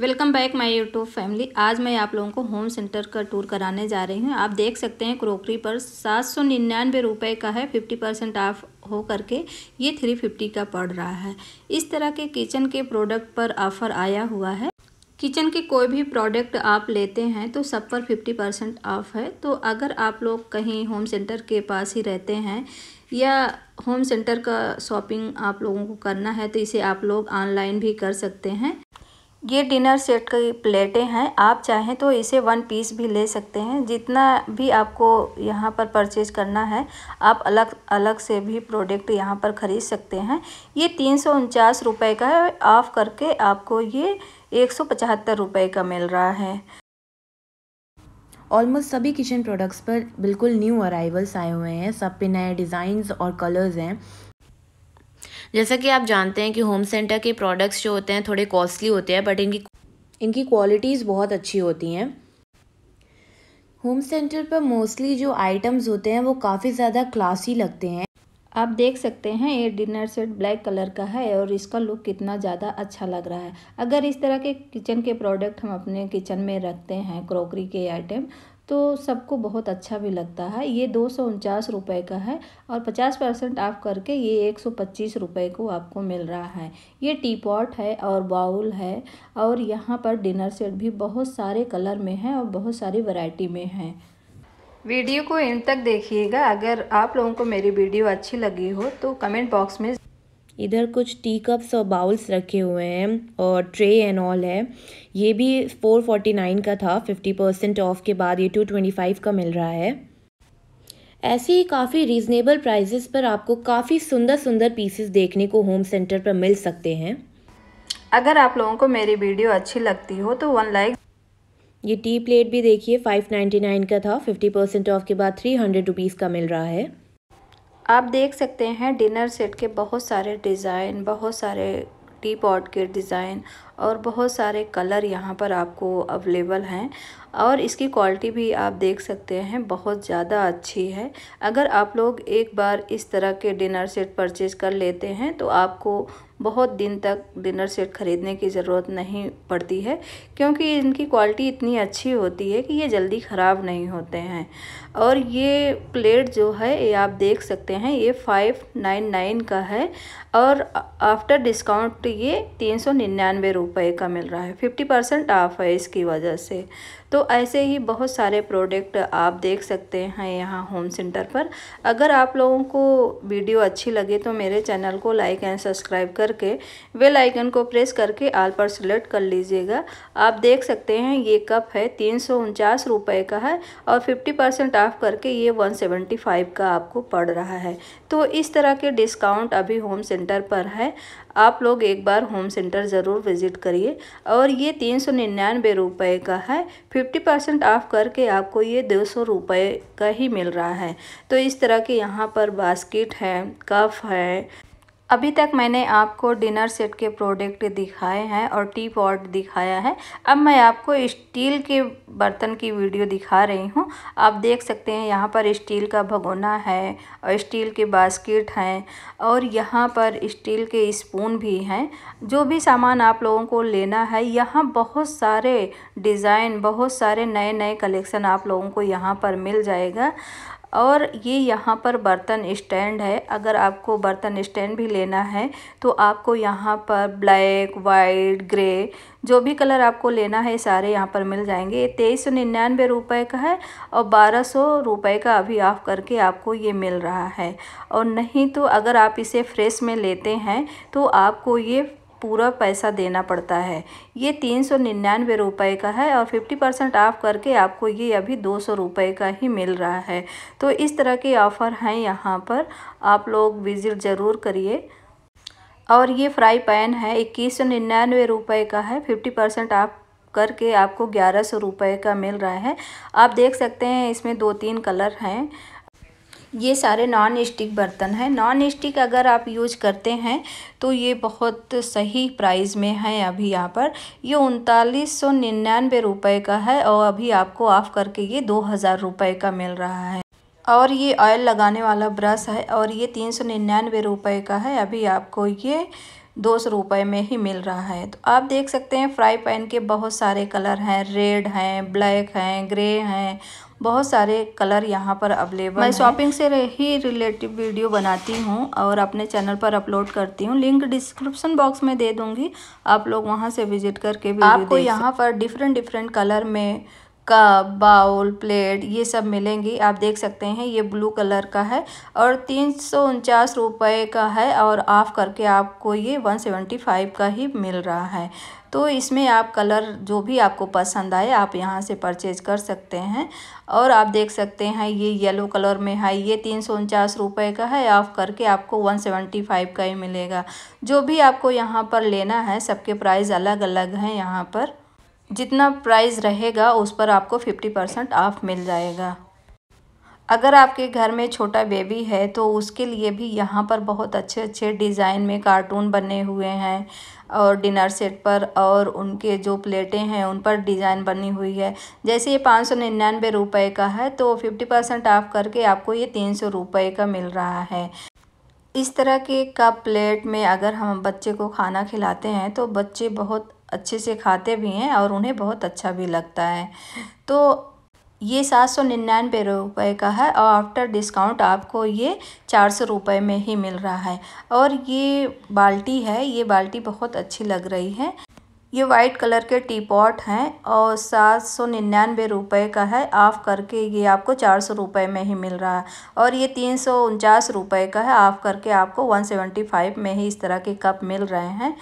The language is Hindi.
welcome back my YouTube family आज मैं आप लोगों को होम सेंटर का टूर कराने जा रही हूँ आप देख सकते हैं क्रोकरी पर सात सौ निन्यानवे रुपये का है फिफ्टी परसेंट ऑफ हो करके ये थ्री फिफ्टी का पड़ रहा है इस तरह के किचन के प्रोडक्ट पर ऑफ़र आया हुआ है किचन के कोई भी प्रोडक्ट आप लेते हैं तो सब पर फिफ्टी परसेंट ऑफ है तो अगर आप लोग कहीं होम सेंटर के पास ही रहते हैं या होम सेंटर का शॉपिंग आप लोगों को करना है तो इसे आप लोग ऑनलाइन भी कर सकते हैं ये डिनर सेट की प्लेटें हैं आप चाहें तो इसे वन पीस भी ले सकते हैं जितना भी आपको यहाँ पर परचेज करना है आप अलग अलग से भी प्रोडक्ट यहाँ पर ख़रीद सकते हैं ये तीन सौ उनचास रुपये का है ऑफ़ करके आपको ये एक सौ पचहत्तर रुपये का मिल रहा है ऑलमोस्ट सभी किचन प्रोडक्ट्स पर बिल्कुल न्यू अराइवल्स आए हुए हैं सब पे नए डिज़ाइंस और कलर्स हैं जैसा कि आप जानते हैं कि होम सेंटर के प्रोडक्ट्स जो होते हैं थोड़े कॉस्टली होते हैं बट इनकी इनकी क्वालिटीज़ बहुत अच्छी होती हैं होम सेंटर पर मोस्टली जो आइटम्स होते हैं वो काफ़ी ज़्यादा क्लासी लगते हैं आप देख सकते हैं ये डिनर सेट ब्लैक कलर का है और इसका लुक कितना ज़्यादा अच्छा लग रहा है अगर इस तरह के किचन के प्रोडक्ट हम अपने किचन में रखते हैं क्रॉकरी के आइटम तो सबको बहुत अच्छा भी लगता है ये दो सौ उनचास रुपये का है और पचास परसेंट ऑफ करके ये एक सौ पच्चीस रुपये को आपको मिल रहा है ये टी पॉट है और बाउल है और यहाँ पर डिनर सेट भी बहुत सारे कलर में है और बहुत सारी वैरायटी में है वीडियो को इन तक देखिएगा अगर आप लोगों को मेरी वीडियो अच्छी लगी हो तो कमेंट बॉक्स में इधर कुछ टी कप्स और बाउल्स रखे हुए हैं और ट्रे एंड ऑल है ये भी फोर फोर्टी नाइन का था फिफ्टी परसेंट ऑफ के बाद ये टू ट्वेंटी फाइव का मिल रहा है ऐसे ही काफ़ी रीज़नेबल प्राइजेस पर आपको काफ़ी सुंदर सुंदर पीसेस देखने को होम सेंटर पर मिल सकते हैं अगर आप लोगों को मेरी वीडियो अच्छी लगती हो तो वन लाइक ये टी प्लेट भी देखिए फाइव नाइन्टी नाइन का था फिफ्टी परसेंट ऑफ के बाद थ्री हंड्रेड रुपीज़ का मिल रहा है आप देख सकते हैं डिनर सेट के बहुत सारे डिज़ाइन बहुत सारे टी पॉट के डिज़ाइन और बहुत सारे कलर यहाँ पर आपको अवेलेबल हैं और इसकी क्वालिटी भी आप देख सकते हैं बहुत ज़्यादा अच्छी है अगर आप लोग एक बार इस तरह के डिनर सेट परचेज़ कर लेते हैं तो आपको बहुत दिन तक डिनर सेट ख़रीदने की ज़रूरत नहीं पड़ती है क्योंकि इनकी क्वालिटी इतनी अच्छी होती है कि ये जल्दी ख़राब नहीं होते हैं और ये प्लेट जो है ये आप देख सकते हैं ये फ़ाइव नाइन नाइन का है और आफ्टर डिस्काउंट ये तीन सौ निन्यानवे रुपये का मिल रहा है फिफ्टी परसेंट ऑफ है इसकी वजह से तो ऐसे ही बहुत सारे प्रोडक्ट आप देख सकते हैं यहाँ होम सेंटर पर अगर आप लोगों को वीडियो अच्छी लगे तो मेरे चैनल को लाइक एंड सब्सक्राइब कर करके वेल आइकन को प्रेस करके आल पर सेलेक्ट कर लीजिएगा आप देख सकते हैं ये कप है तीन रुपए का है और फिफ्टी परसेंट ऑफ करके ये वन सेवेंटी फाइव का आपको पड़ रहा है तो इस तरह के डिस्काउंट अभी होम सेंटर पर है आप लोग एक बार होम सेंटर ज़रूर विज़िट करिए और ये तीन सौ निन्यानवे रुपये का है फिफ्टी परसेंट ऑफ करके आपको ये दो सौ रुपये का ही मिल रहा है तो इस तरह के यहाँ पर बास्किट है कफ है अभी तक मैंने आपको डिनर सेट के प्रोडक्ट दिखाए हैं और टी पॉट दिखाया है अब मैं आपको स्टील के बर्तन की वीडियो दिखा रही हूँ आप देख सकते हैं यहाँ पर स्टील का भगोना है और स्टील के बास्केट हैं और यहाँ पर स्टील के स्पून भी हैं जो भी सामान आप लोगों को लेना है यहाँ बहुत सारे डिज़ाइन बहुत सारे नए नए कलेक्शन आप लोगों को यहाँ पर मिल जाएगा और ये यहाँ पर बर्तन स्टैंड है अगर आपको बर्तन स्टैंड भी लेना है तो आपको यहाँ पर ब्लैक वाइट ग्रे जो भी कलर आपको लेना है सारे यहाँ पर मिल जाएंगे ये तेईस सौ निन्यानवे रुपये का है और बारह सौ रुपये का अभी ऑफ करके आपको ये मिल रहा है और नहीं तो अगर आप इसे फ्रेश में लेते हैं तो आपको ये पूरा पैसा देना पड़ता है ये तीन सौ निन्यानवे रुपये का है और फिफ्टी परसेंट ऑफ़ करके आपको ये अभी दो सौ रुपये का ही मिल रहा है तो इस तरह के ऑफ़र हैं यहाँ पर आप लोग विज़िट ज़रूर करिए और ये फ्राई पैन है इक्कीस सौ निन्यानवे रुपये का है फिफ्टी परसेंट आप करके आपको ग्यारह सौ रुपये का मिल रहा है आप देख सकते हैं इसमें दो तीन कलर हैं ये सारे नॉन स्टिक बर्तन हैं नॉन स्टिक अगर आप यूज करते हैं तो ये बहुत सही प्राइस में है अभी यहाँ पर ये उनतालीस सौ निन्यानवे रुपये का है और अभी आपको ऑफ़ करके ये दो हज़ार रुपये का मिल रहा है और ये ऑयल लगाने वाला ब्रश है और ये तीन सौ निन्यानवे रुपये का है अभी आपको ये दो सौ रुपये में ही मिल रहा है तो आप देख सकते हैं फ्राई पैन के बहुत सारे कलर हैं रेड हैं ब्लैक हैं ग्रे हैं बहुत सारे कलर यहाँ पर अवेलेबल मैं शॉपिंग से ही रिलेटिव वीडियो बनाती हूँ और अपने चैनल पर अपलोड करती हूँ लिंक डिस्क्रिप्शन बॉक्स में दे दूँगी आप लोग वहाँ से विजिट करके आपको यहाँ पर डिफरेंट डिफरेंट कलर में कप बाउल प्लेट ये सब मिलेंगी आप देख सकते हैं ये ब्लू कलर का है और तीन सौ उनचास रुपये का है और ऑफ़ करके आपको ये वन सेवेंटी फाइव का ही मिल रहा है तो इसमें आप कलर जो भी आपको पसंद आए आप यहाँ से परचेज कर सकते हैं और आप देख सकते हैं ये येलो कलर में है ये तीन सौ उनचास रुपये का है ऑफ़ करके आपको वन सेवेंटी फाइव का ही मिलेगा जो भी आपको यहाँ पर लेना है सबके प्राइस अलग अलग हैं यहाँ पर जितना प्राइस रहेगा उस पर आपको फिफ्टी परसेंट ऑफ मिल जाएगा अगर आपके घर में छोटा बेबी है तो उसके लिए भी यहाँ पर बहुत अच्छे अच्छे डिज़ाइन में कार्टून बने हुए हैं और डिनर सेट पर और उनके जो प्लेटें हैं उन पर डिज़ाइन बनी हुई है जैसे ये पाँच सौ निन्यानवे रुपये का है तो फिफ्टी परसेंट ऑफ करके आपको ये तीन सौ रुपये का मिल रहा है इस तरह के कप प्लेट में अगर हम बच्चे को खाना खिलाते हैं तो बच्चे बहुत अच्छे से खाते भी हैं और उन्हें बहुत अच्छा भी लगता है तो ये सात सौ निन्यानवे रुपये का है और आफ्टर डिस्काउंट आपको ये चार सौ रुपये में ही मिल रहा है और ये बाल्टी है ये बाल्टी बहुत अच्छी लग रही है ये वाइट कलर के टी पॉट हैं और सात सौ निन्यानवे रुपये का है ऑफ़ करके ये आपको चार सौ रुपये में ही मिल रहा है और ये तीन सौ उनचास रुपये का है ऑफ़ करके आपको वन सेवेंटी फाइव में ही इस तरह के कप मिल रहे हैं